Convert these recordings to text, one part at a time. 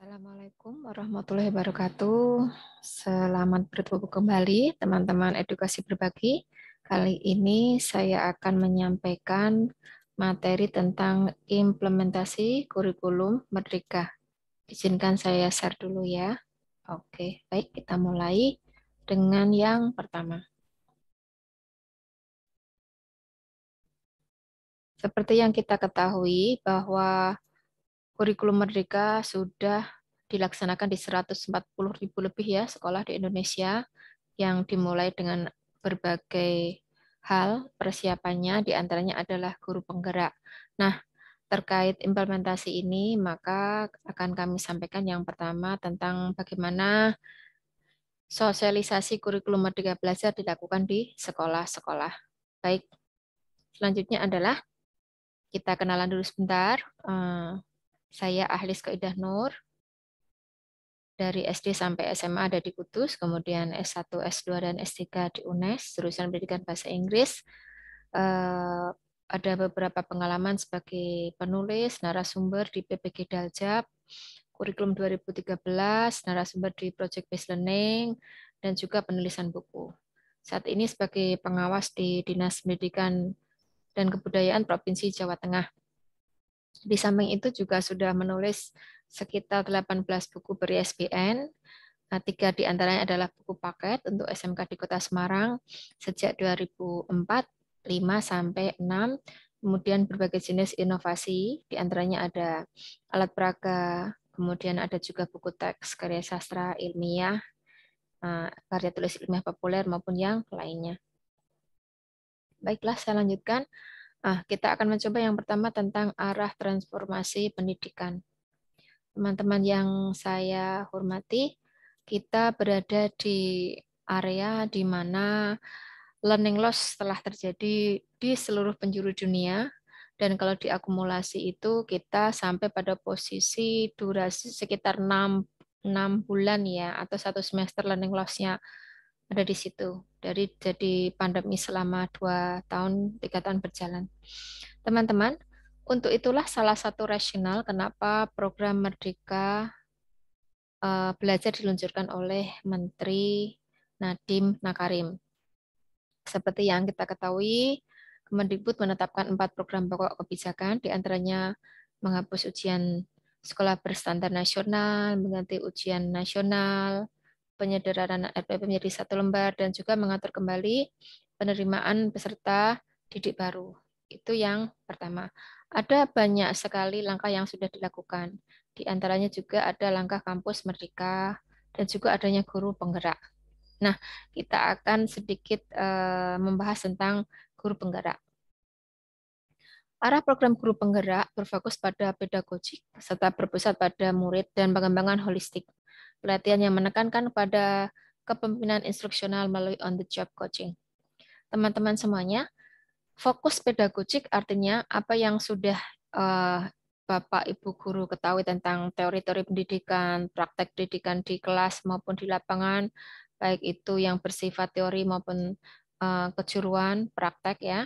Assalamualaikum warahmatullahi wabarakatuh. Selamat bertemu kembali teman-teman edukasi berbagi. Kali ini saya akan menyampaikan materi tentang implementasi kurikulum Merdeka. Izinkan saya share dulu ya. Oke, baik kita mulai dengan yang pertama. Seperti yang kita ketahui bahwa kurikulum merdeka sudah dilaksanakan di 140 ribu lebih ya sekolah di Indonesia yang dimulai dengan berbagai hal persiapannya diantaranya adalah guru penggerak. Nah, terkait implementasi ini maka akan kami sampaikan yang pertama tentang bagaimana sosialisasi kurikulum Merdeka Belajar dilakukan di sekolah-sekolah. Baik, selanjutnya adalah kita kenalan dulu sebentar. Eh, saya Ahlis Kaidah Nur. Dari SD sampai SMA ada di Kudus, kemudian S1, S2, dan S3 di UNES, jurusan pendidikan bahasa Inggris. Eh, ada beberapa pengalaman sebagai penulis, narasumber di PPG Daljab, kurikulum 2013, narasumber di Project Based Learning, dan juga penulisan buku. Saat ini sebagai pengawas di Dinas Pendidikan dan Kebudayaan Provinsi Jawa Tengah. Di samping itu juga sudah menulis sekitar 18 buku beri ISBN. Nah, tiga di antaranya adalah buku paket untuk SMK di Kota Semarang sejak 2004, 5 sampai 6, kemudian berbagai jenis inovasi, di antaranya ada alat peraga, kemudian ada juga buku teks karya sastra ilmiah, eh, karya tulis ilmiah populer maupun yang lainnya. Baiklah, saya lanjutkan. Ah, kita akan mencoba yang pertama tentang arah transformasi pendidikan. Teman-teman yang saya hormati, kita berada di area di mana learning loss telah terjadi di seluruh penjuru dunia dan kalau diakumulasi itu kita sampai pada posisi durasi sekitar 6, 6 bulan ya atau satu semester learning loss-nya ada di situ dari jadi pandemi selama dua tahun tiga tahun berjalan teman-teman untuk itulah salah satu rasional kenapa program Merdeka uh, belajar diluncurkan oleh Menteri Nadiem Nakarim seperti yang kita ketahui Kemendikbud menetapkan empat program pokok kebijakan diantaranya menghapus ujian sekolah berstandar nasional, mengganti ujian nasional, penyederhanaan RPP menjadi satu lembar dan juga mengatur kembali penerimaan peserta didik baru. Itu yang pertama. Ada banyak sekali langkah yang sudah dilakukan. Di antaranya juga ada langkah kampus merdeka dan juga adanya guru penggerak. Nah, kita akan sedikit uh, membahas tentang guru penggerak. Arah program guru penggerak berfokus pada pedagogik serta berpusat pada murid dan pengembangan holistik pelatihan yang menekankan pada kepemimpinan instruksional melalui on-the-job coaching. Teman-teman semuanya, fokus pedagogik artinya apa yang sudah uh, Bapak Ibu guru ketahui tentang teori-teori pendidikan, praktek pendidikan di kelas maupun di lapangan, baik itu yang bersifat teori maupun uh, kejuruan, praktek ya,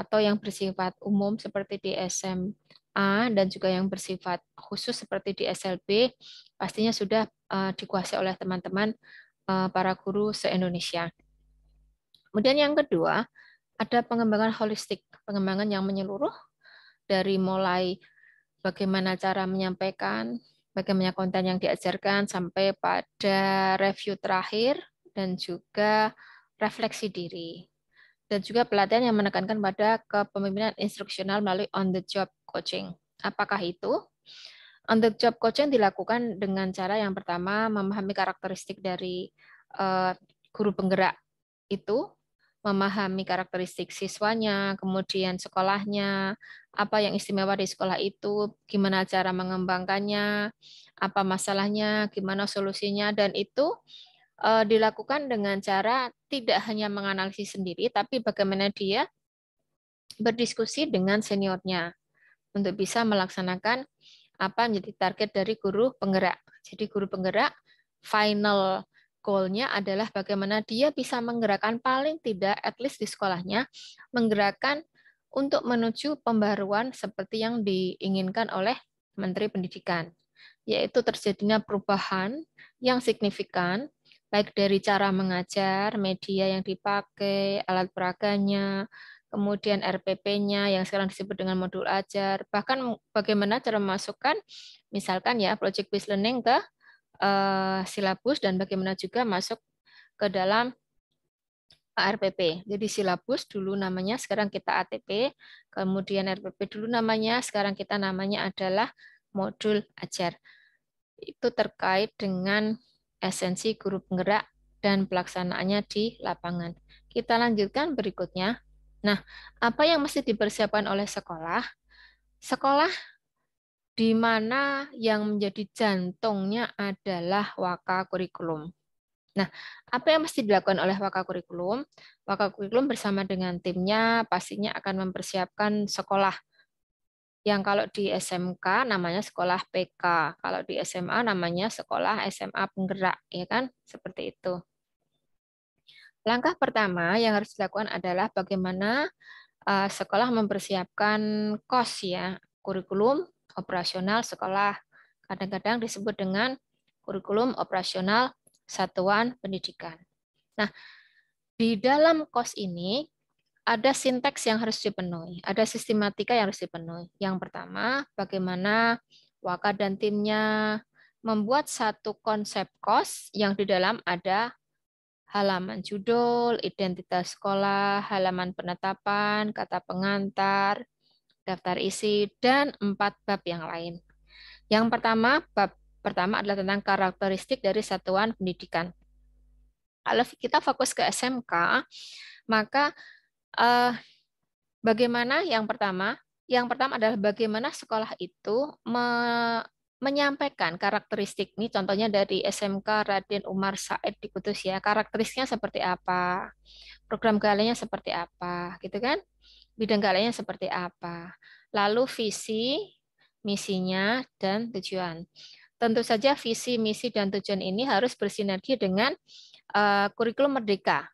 atau yang bersifat umum seperti di SMA dan juga yang bersifat khusus seperti di SLB, pastinya sudah uh, dikuasai oleh teman-teman uh, para guru se-Indonesia. Kemudian yang kedua, ada pengembangan holistik, pengembangan yang menyeluruh dari mulai bagaimana cara menyampaikan, bagaimana konten yang diajarkan sampai pada review terakhir dan juga refleksi diri dan juga pelatihan yang menekankan pada kepemimpinan instruksional melalui on the job coaching. Apakah itu? On the job coaching dilakukan dengan cara yang pertama memahami karakteristik dari uh, guru penggerak itu, memahami karakteristik siswanya, kemudian sekolahnya, apa yang istimewa di sekolah itu, gimana cara mengembangkannya, apa masalahnya, gimana solusinya, dan itu uh, dilakukan dengan cara tidak hanya menganalisis sendiri, tapi bagaimana dia berdiskusi dengan seniornya untuk bisa melaksanakan apa menjadi target dari guru penggerak. Jadi guru penggerak final goalnya adalah bagaimana dia bisa menggerakkan paling tidak at least di sekolahnya menggerakkan untuk menuju pembaruan seperti yang diinginkan oleh Menteri Pendidikan, yaitu terjadinya perubahan yang signifikan baik dari cara mengajar, media yang dipakai, alat peraganya, kemudian RPP-nya yang sekarang disebut dengan modul ajar, bahkan bagaimana cara memasukkan misalkan ya project based learning ke uh, silabus dan bagaimana juga masuk ke dalam RPP. Jadi silabus dulu namanya sekarang kita ATP, kemudian RPP dulu namanya sekarang kita namanya adalah modul ajar. Itu terkait dengan esensi guru penggerak dan pelaksanaannya di lapangan. Kita lanjutkan berikutnya. Nah, apa yang mesti dipersiapkan oleh sekolah? Sekolah di mana yang menjadi jantungnya adalah waka kurikulum. Nah, apa yang mesti dilakukan oleh Waka Kurikulum? Waka Kurikulum bersama dengan timnya pastinya akan mempersiapkan sekolah yang kalau di SMK namanya sekolah PK, kalau di SMA namanya sekolah SMA penggerak, ya kan? Seperti itu. Langkah pertama yang harus dilakukan adalah bagaimana eh, sekolah mempersiapkan kos ya, kurikulum operasional sekolah. Kadang-kadang disebut dengan kurikulum operasional satuan pendidikan. Nah, di dalam kos ini ada sinteks yang harus dipenuhi, ada sistematika yang harus dipenuhi. Yang pertama, bagaimana Waka dan timnya membuat satu konsep kos yang di dalam ada halaman judul, identitas sekolah, halaman penetapan, kata pengantar, daftar isi, dan empat bab yang lain. Yang pertama, bab pertama adalah tentang karakteristik dari satuan pendidikan. Kalau kita fokus ke SMK, maka eh, bagaimana yang pertama? Yang pertama adalah bagaimana sekolah itu menyampaikan karakteristik ini contohnya dari SMK Raden Umar Said di Kudus ya karakteristiknya seperti apa program galanya seperti apa gitu kan bidang galanya seperti apa lalu visi misinya dan tujuan tentu saja visi misi dan tujuan ini harus bersinergi dengan uh, kurikulum merdeka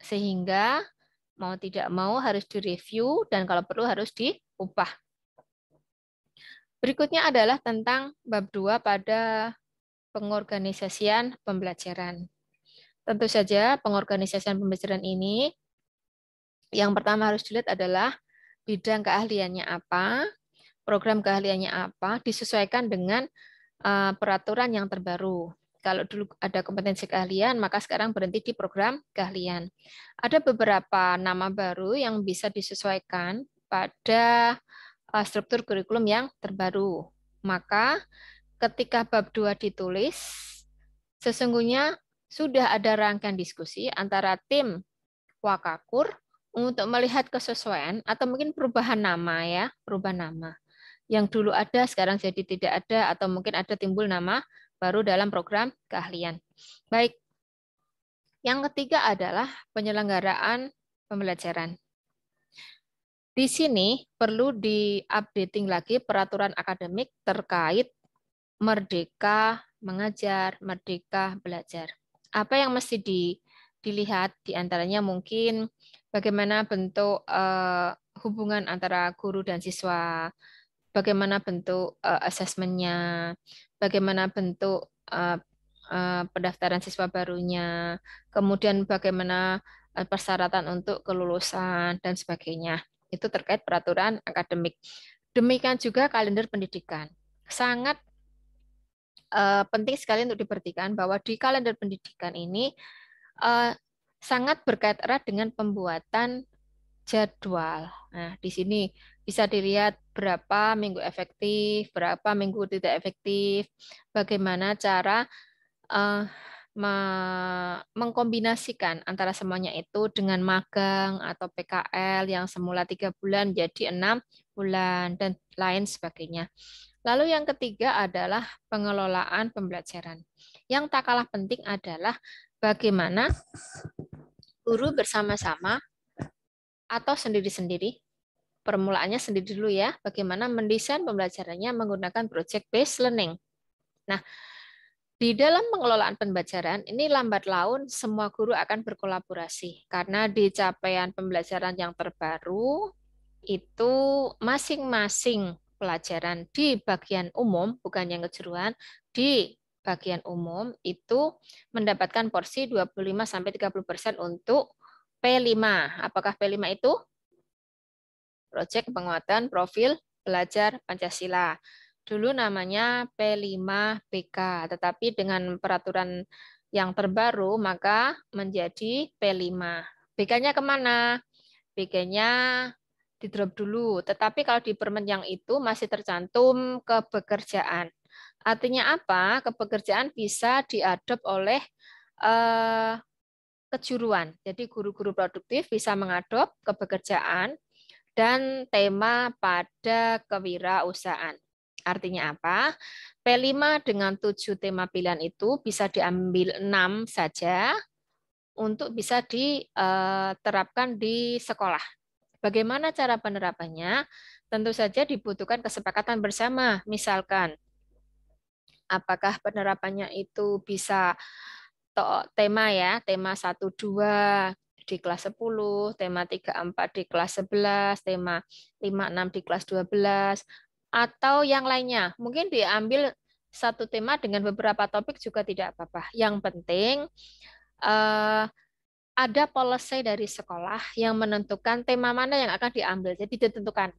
sehingga mau tidak mau harus direview dan kalau perlu harus diubah Berikutnya adalah tentang bab 2 pada pengorganisasian pembelajaran. Tentu saja pengorganisasian pembelajaran ini yang pertama harus dilihat adalah bidang keahliannya apa, program keahliannya apa, disesuaikan dengan eh, peraturan yang terbaru. Kalau dulu ada kompetensi keahlian, maka sekarang berhenti di program keahlian. Ada beberapa nama baru yang bisa disesuaikan pada uh, struktur kurikulum yang terbaru. Maka ketika bab 2 ditulis, sesungguhnya sudah ada rangkaian diskusi antara tim Wakakur untuk melihat kesesuaian atau mungkin perubahan nama ya, perubahan nama. Yang dulu ada sekarang jadi tidak ada atau mungkin ada timbul nama baru dalam program keahlian. Baik. Yang ketiga adalah penyelenggaraan pembelajaran. Di sini perlu di-updating lagi peraturan akademik terkait merdeka mengajar, merdeka belajar. Apa yang mesti di, dilihat diantaranya mungkin bagaimana bentuk eh, hubungan antara guru dan siswa, bagaimana bentuk eh, asesmennya, bagaimana bentuk eh, eh, pendaftaran siswa barunya, kemudian bagaimana eh, persyaratan untuk kelulusan dan sebagainya. Itu terkait peraturan akademik. Demikian juga kalender pendidikan. Sangat uh, penting sekali untuk diperhatikan bahwa di kalender pendidikan ini uh, sangat berkait erat dengan pembuatan jadwal. Nah, di sini bisa dilihat berapa minggu efektif, berapa minggu tidak efektif, bagaimana cara uh, mengkombinasikan antara semuanya itu dengan magang atau PKL yang semula tiga bulan jadi enam bulan dan lain sebagainya. Lalu yang ketiga adalah pengelolaan pembelajaran. Yang tak kalah penting adalah bagaimana guru bersama-sama atau sendiri-sendiri permulaannya sendiri dulu ya, bagaimana mendesain pembelajarannya menggunakan project based learning. Nah, di dalam pengelolaan pembelajaran, ini lambat laun semua guru akan berkolaborasi karena di capaian pembelajaran yang terbaru itu masing-masing pelajaran di bagian umum, bukan yang kejuruan, di bagian umum itu mendapatkan porsi 25-30% untuk P5. Apakah P5 itu? Proyek penguatan profil belajar Pancasila dulu namanya p 5 bk tetapi dengan peraturan yang terbaru maka menjadi P5. BK-nya kemana? BK-nya di drop dulu, tetapi kalau di permen yang itu masih tercantum kepekerjaan. Artinya apa? Kepekerjaan bisa diadop oleh eh, kejuruan. Jadi guru-guru produktif bisa mengadop kepekerjaan dan tema pada kewirausahaan. Artinya apa? P5 dengan 7 tema pilihan itu bisa diambil 6 saja untuk bisa diterapkan eh, di sekolah. Bagaimana cara penerapannya? Tentu saja dibutuhkan kesepakatan bersama. Misalkan, apakah penerapannya itu bisa tema ya, tema 1, 2, di kelas 10, tema 3, 4 di kelas 11, tema 5, 6 di kelas 12, atau yang lainnya. Mungkin diambil satu tema dengan beberapa topik juga tidak apa-apa. Yang penting eh, ada policy dari sekolah yang menentukan tema mana yang akan diambil. Jadi ditentukan.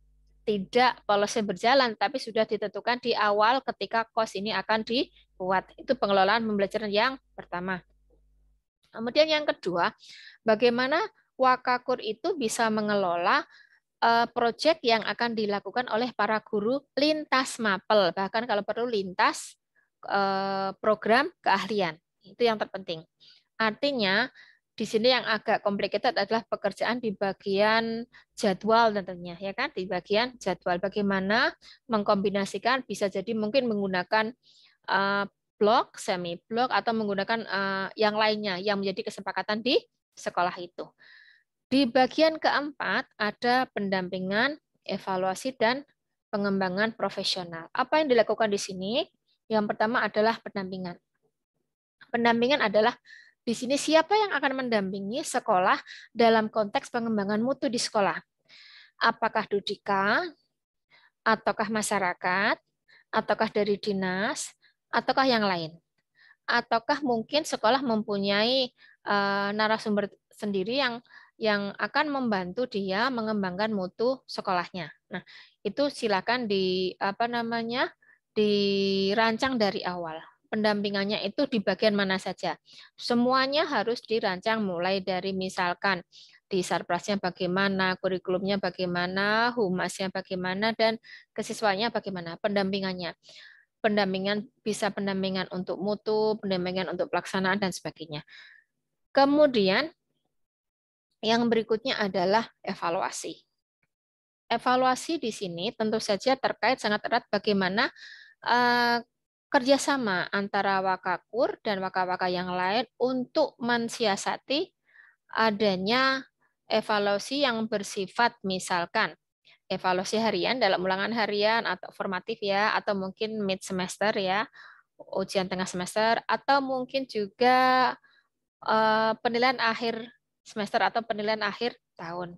Tidak policy berjalan, tapi sudah ditentukan di awal ketika kos ini akan dibuat. Itu pengelolaan pembelajaran yang pertama. Kemudian yang kedua, bagaimana Wakakur itu bisa mengelola Eh, proyek yang akan dilakukan oleh para guru lintas mapel, bahkan kalau perlu lintas eh, program keahlian. Itu yang terpenting. Artinya, di sini yang agak complicated adalah pekerjaan di bagian jadwal tentunya ya kan di bagian jadwal bagaimana mengkombinasikan bisa jadi mungkin menggunakan blog eh, blok semi blok atau menggunakan yang lainnya yang menjadi kesepakatan di sekolah itu. Di bagian keempat ada pendampingan, evaluasi, dan pengembangan profesional. Apa yang dilakukan di sini? Yang pertama adalah pendampingan. Pendampingan adalah di sini siapa yang akan mendampingi sekolah dalam konteks pengembangan mutu di sekolah? Apakah Dudika, ataukah masyarakat, ataukah dari dinas, ataukah yang lain? Ataukah mungkin sekolah mempunyai eh, narasumber sendiri yang yang akan membantu dia mengembangkan mutu sekolahnya. Nah, itu silakan di apa namanya? dirancang dari awal. Pendampingannya itu di bagian mana saja. Semuanya harus dirancang mulai dari misalkan di sarprasnya bagaimana, kurikulumnya bagaimana, humasnya bagaimana, dan kesiswanya bagaimana, pendampingannya. Pendampingan bisa pendampingan untuk mutu, pendampingan untuk pelaksanaan, dan sebagainya. Kemudian yang berikutnya adalah evaluasi. Evaluasi di sini tentu saja terkait sangat erat bagaimana uh, kerjasama antara wakakur dan waka-waka yang lain untuk mensiasati adanya evaluasi yang bersifat misalkan evaluasi harian dalam ulangan harian atau formatif ya atau mungkin mid semester ya ujian tengah semester atau mungkin juga uh, penilaian akhir semester atau penilaian akhir tahun.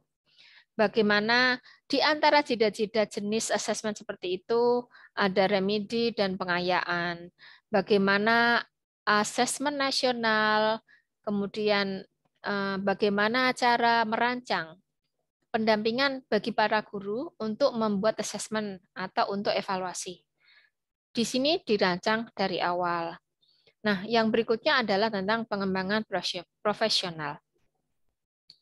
Bagaimana di antara jeda-jeda jenis asesmen seperti itu ada remedi dan pengayaan. Bagaimana asesmen nasional, kemudian eh, bagaimana cara merancang pendampingan bagi para guru untuk membuat asesmen atau untuk evaluasi. Di sini dirancang dari awal. Nah, yang berikutnya adalah tentang pengembangan profesional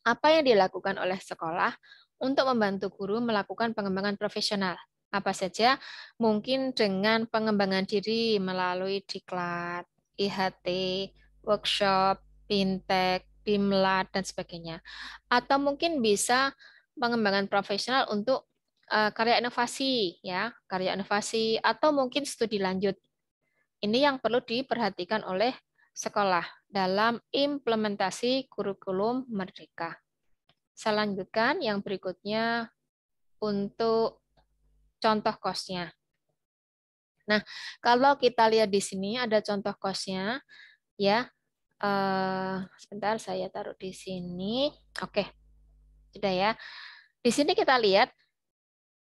apa yang dilakukan oleh sekolah untuk membantu guru melakukan pengembangan profesional. Apa saja? Mungkin dengan pengembangan diri melalui diklat, IHT, workshop, Pintek, bimlat, dan sebagainya. Atau mungkin bisa pengembangan profesional untuk eh, karya inovasi, ya, karya inovasi, atau mungkin studi lanjut. Ini yang perlu diperhatikan oleh sekolah dalam implementasi kurikulum merdeka. Selanjutnya yang berikutnya untuk contoh kosnya. Nah, kalau kita lihat di sini ada contoh kosnya, ya. Uh, sebentar saya taruh di sini. Oke, sudah ya. Di sini kita lihat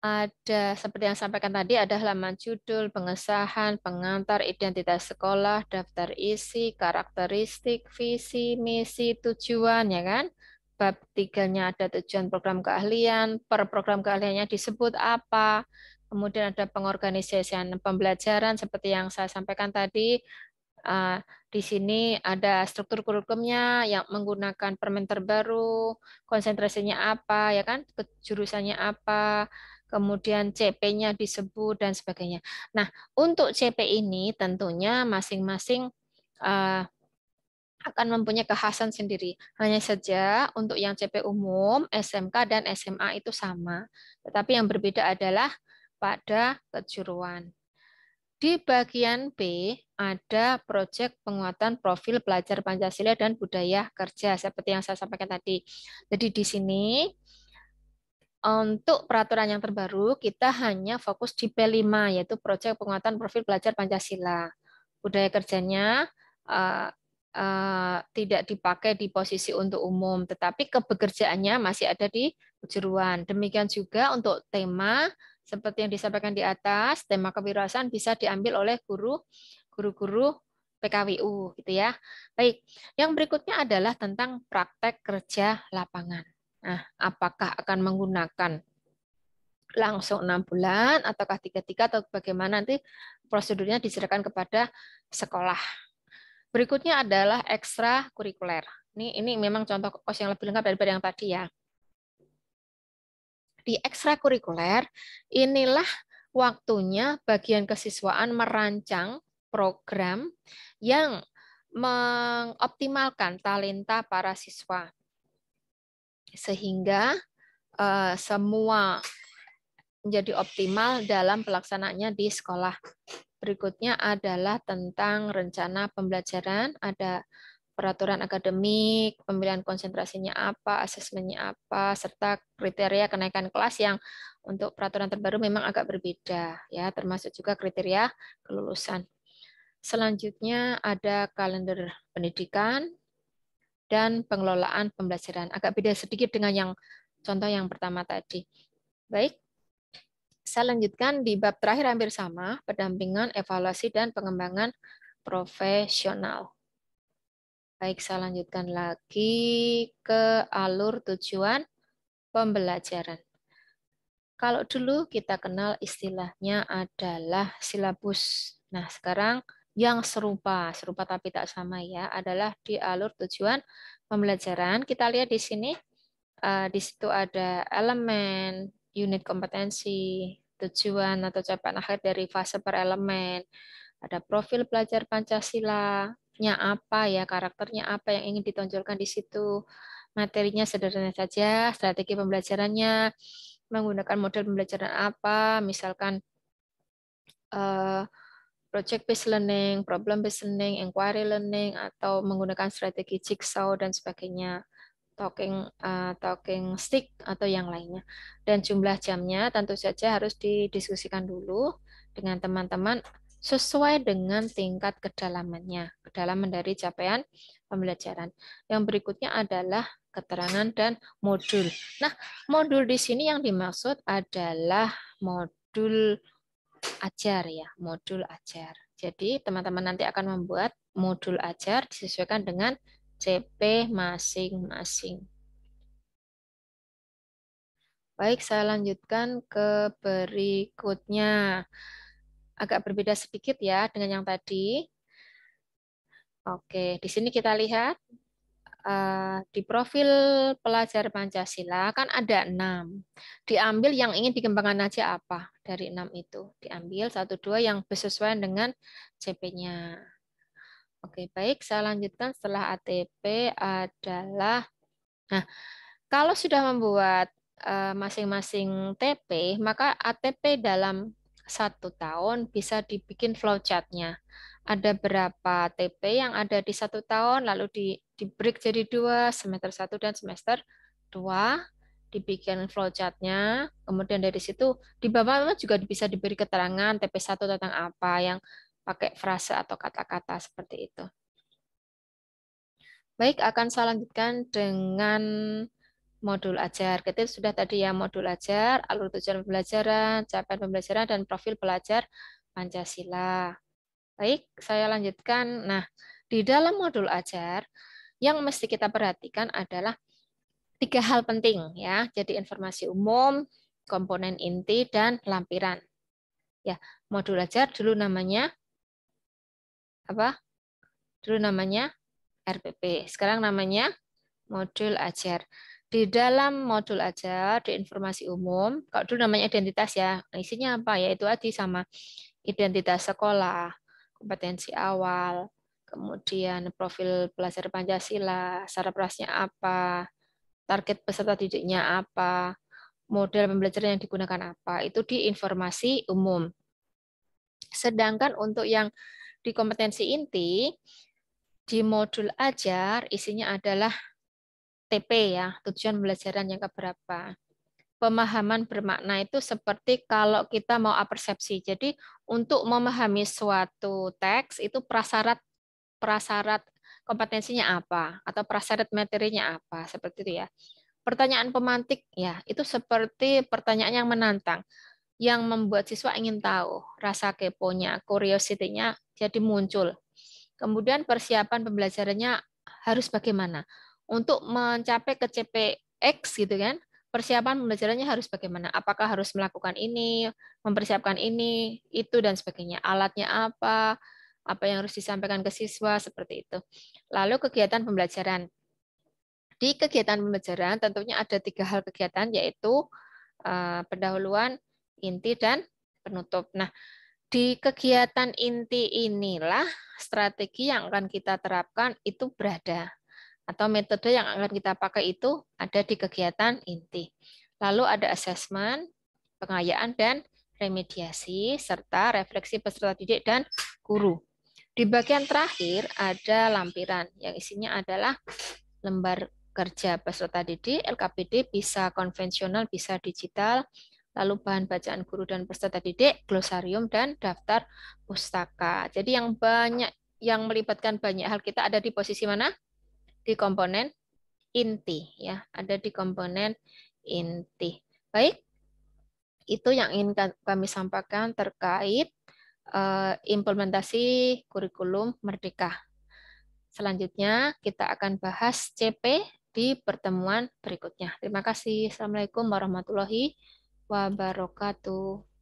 ada seperti yang sampaikan tadi ada halaman judul, pengesahan, pengantar, identitas sekolah, daftar isi, karakteristik, visi, misi, tujuan ya kan. Bab tiganya ada tujuan program keahlian, per program keahliannya disebut apa, kemudian ada pengorganisasian pembelajaran seperti yang saya sampaikan tadi, eh, di sini ada struktur kurikulumnya yang menggunakan permen terbaru, konsentrasinya apa, ya kan, jurusannya apa, kemudian CP-nya disebut dan sebagainya. Nah, untuk CP ini tentunya masing-masing eh, akan mempunyai kekhasan sendiri. Hanya saja untuk yang CP umum, SMK dan SMA itu sama, tetapi yang berbeda adalah pada kejuruan. Di bagian B ada proyek penguatan profil pelajar Pancasila dan budaya kerja seperti yang saya sampaikan tadi. Jadi di sini Eh, untuk peraturan yang terbaru kita hanya fokus di P5 yaitu proyek penguatan profil pelajar Pancasila. Budaya kerjanya uh, uh, tidak dipakai di posisi untuk umum tetapi kebekerjaannya masih ada di kejuruan. Demikian juga untuk tema seperti yang disampaikan di atas, tema kewirausahaan bisa diambil oleh guru guru-guru PKWU gitu ya. Baik, yang berikutnya adalah tentang praktek kerja lapangan. Nah, apakah akan menggunakan langsung enam bulan ataukah tiga-tiga atau bagaimana nanti prosedurnya diserahkan kepada sekolah. Berikutnya adalah ekstra kurikuler. Ini ini memang contoh kos yang lebih lengkap daripada yang tadi ya. Di ekstra kurikuler inilah waktunya bagian kesiswaan merancang program yang mengoptimalkan talenta para siswa sehingga uh, semua menjadi optimal dalam pelaksanaannya di sekolah. Berikutnya adalah tentang rencana pembelajaran, ada peraturan akademik, pemilihan konsentrasinya apa, asesmennya apa, serta kriteria kenaikan kelas yang untuk peraturan terbaru memang agak berbeda ya, termasuk juga kriteria kelulusan. Selanjutnya ada kalender pendidikan, dan pengelolaan pembelajaran. Agak beda sedikit dengan yang contoh yang pertama tadi. Baik, saya lanjutkan di bab terakhir hampir sama, pendampingan, evaluasi, dan pengembangan profesional. Baik, saya lanjutkan lagi ke alur tujuan pembelajaran. Kalau dulu kita kenal istilahnya adalah silabus. Nah, sekarang yang serupa, serupa tapi tak sama ya, adalah di alur tujuan pembelajaran. Kita lihat di sini, eh, di situ ada elemen, unit kompetensi, tujuan atau capaian akhir dari fase per elemen, ada profil pelajar Pancasila, nya apa ya, karakternya apa yang ingin ditonjolkan di situ, materinya sederhana saja, strategi pembelajarannya, menggunakan model pembelajaran apa, misalkan eh, project based learning, problem based learning, inquiry learning atau menggunakan strategi jigsaw dan sebagainya, talking uh, talking stick atau yang lainnya. Dan jumlah jamnya tentu saja harus didiskusikan dulu dengan teman-teman sesuai dengan tingkat kedalamannya, kedalaman dari capaian pembelajaran. Yang berikutnya adalah keterangan dan modul. Nah, modul di sini yang dimaksud adalah modul ajar ya, modul ajar. Jadi teman-teman nanti akan membuat modul ajar disesuaikan dengan CP masing-masing. Baik, saya lanjutkan ke berikutnya. Agak berbeda sedikit ya dengan yang tadi. Oke, di sini kita lihat Eh, di profil pelajar Pancasila kan ada enam. Diambil yang ingin dikembangkan aja apa dari enam itu. Diambil satu dua yang bersesuaian dengan CP-nya. Oke, baik. Saya lanjutkan setelah ATP adalah nah, kalau sudah membuat eh, masing-masing TP, maka ATP dalam satu tahun bisa dibikin flowchartnya. nya ada berapa TP yang ada di satu tahun, lalu di, di break jadi dua, semester satu dan semester dua, dibikin flowchartnya, kemudian dari situ di bawah juga bisa diberi keterangan TP1 tentang apa yang pakai frase atau kata-kata seperti itu. Baik, akan saya lanjutkan dengan modul ajar. Kita sudah tadi ya modul ajar, alur tujuan pembelajaran, capaian pembelajaran, dan profil pelajar Pancasila. Baik, saya lanjutkan. Nah, di dalam modul ajar yang mesti kita perhatikan adalah tiga hal penting ya. Jadi informasi umum, komponen inti dan lampiran. Ya, modul ajar dulu namanya apa? Dulu namanya RPP. Sekarang namanya modul ajar. Di dalam modul ajar di informasi umum, kalau dulu namanya identitas ya. Isinya apa? Yaitu tadi sama identitas sekolah, kompetensi awal, kemudian profil pelajar Pancasila, sarprasnya apa, target peserta didiknya apa, model pembelajaran yang digunakan apa, itu di informasi umum. Sedangkan untuk yang di kompetensi inti, di modul ajar isinya adalah TP ya, tujuan pembelajaran yang keberapa pemahaman bermakna itu seperti kalau kita mau apersepsi. Jadi untuk memahami suatu teks itu prasyarat prasyarat kompetensinya apa atau prasyarat materinya apa seperti itu ya. Pertanyaan pemantik ya itu seperti pertanyaan yang menantang yang membuat siswa ingin tahu rasa keponya, curiosity-nya jadi muncul. Kemudian persiapan pembelajarannya harus bagaimana? Untuk mencapai ke CPX gitu kan, persiapan pembelajarannya harus bagaimana? Apakah harus melakukan ini, mempersiapkan ini, itu dan sebagainya. Alatnya apa? Apa yang harus disampaikan ke siswa seperti itu. Lalu kegiatan pembelajaran. Di kegiatan pembelajaran tentunya ada tiga hal kegiatan yaitu eh, pendahuluan, inti dan penutup. Nah, di kegiatan inti inilah strategi yang akan kita terapkan itu berada atau metode yang akan kita pakai itu ada di kegiatan inti. Lalu ada asesmen, pengayaan, dan remediasi, serta refleksi peserta didik dan guru. Di bagian terakhir ada lampiran yang isinya adalah lembar kerja peserta didik, LKPD bisa konvensional, bisa digital, lalu bahan bacaan guru dan peserta didik, glosarium, dan daftar pustaka. Jadi yang banyak yang melibatkan banyak hal kita ada di posisi mana? di komponen inti ya, ada di komponen inti. Baik. Itu yang ingin kami sampaikan terkait uh, implementasi kurikulum merdeka. Selanjutnya kita akan bahas CP di pertemuan berikutnya. Terima kasih. Assalamualaikum warahmatullahi wabarakatuh.